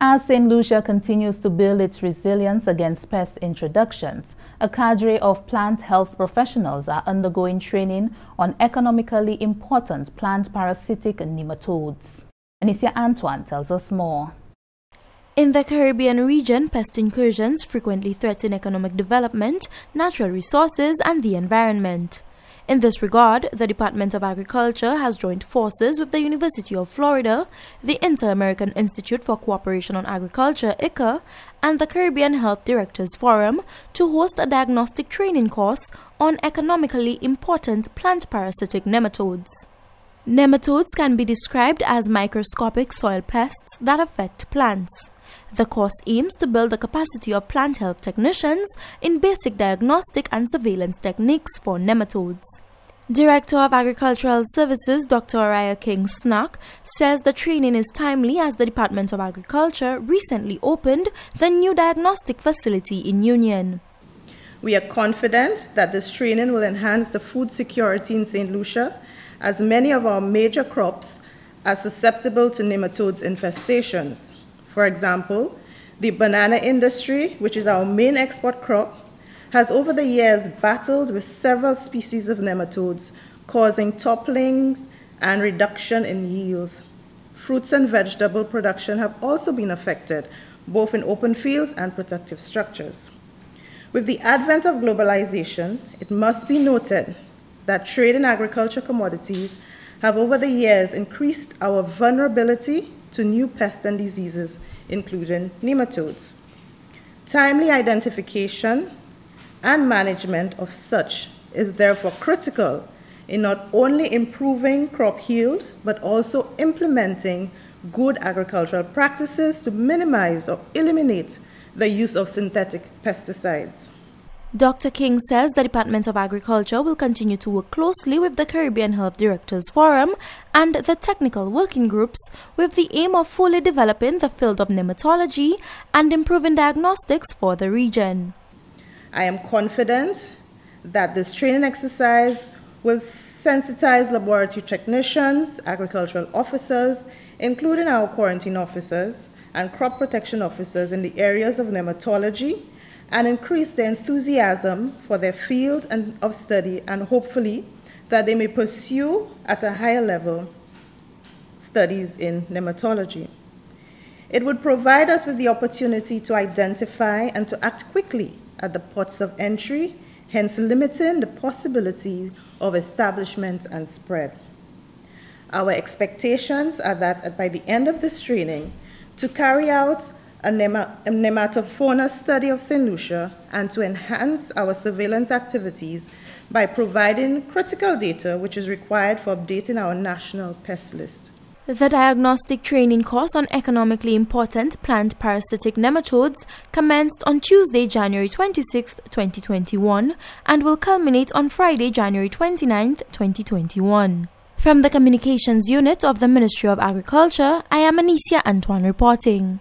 As St. Lucia continues to build its resilience against pest introductions, a cadre of plant health professionals are undergoing training on economically important plant parasitic nematodes. Anicia Antoine tells us more. In the Caribbean region, pest incursions frequently threaten economic development, natural resources, and the environment. In this regard, the Department of Agriculture has joined forces with the University of Florida, the Inter American Institute for Cooperation on Agriculture, ICA, and the Caribbean Health Directors Forum to host a diagnostic training course on economically important plant parasitic nematodes. Nematodes can be described as microscopic soil pests that affect plants. The course aims to build the capacity of plant health technicians in basic diagnostic and surveillance techniques for nematodes. Director of Agricultural Services Dr. Araya King Snack says the training is timely as the Department of Agriculture recently opened the new diagnostic facility in Union. We are confident that this training will enhance the food security in St. Lucia as many of our major crops are susceptible to nematodes infestations. For example, the banana industry, which is our main export crop, has over the years battled with several species of nematodes, causing topplings and reduction in yields. Fruits and vegetable production have also been affected, both in open fields and protective structures. With the advent of globalization, it must be noted that trade in agriculture commodities have over the years increased our vulnerability to new pests and diseases, including nematodes. Timely identification, and management of such is therefore critical in not only improving crop yield, but also implementing good agricultural practices to minimize or eliminate the use of synthetic pesticides. Dr. King says the Department of Agriculture will continue to work closely with the Caribbean Health Directors Forum and the technical working groups with the aim of fully developing the field of nematology and improving diagnostics for the region. I am confident that this training exercise will sensitize laboratory technicians, agricultural officers, including our quarantine officers and crop protection officers in the areas of nematology, and increase their enthusiasm for their field and, of study, and hopefully that they may pursue at a higher level studies in nematology. It would provide us with the opportunity to identify and to act quickly at the ports of entry, hence limiting the possibility of establishment and spread. Our expectations are that by the end of this training, to carry out a, nematofauna study of St. Lucia and to enhance our surveillance activities by providing critical data which is required for updating our national pest list. The diagnostic training course on economically important plant parasitic nematodes commenced on Tuesday, January 26, 2021 and will culminate on Friday, January 29, 2021. From the Communications Unit of the Ministry of Agriculture, I am Anicia Antoine reporting.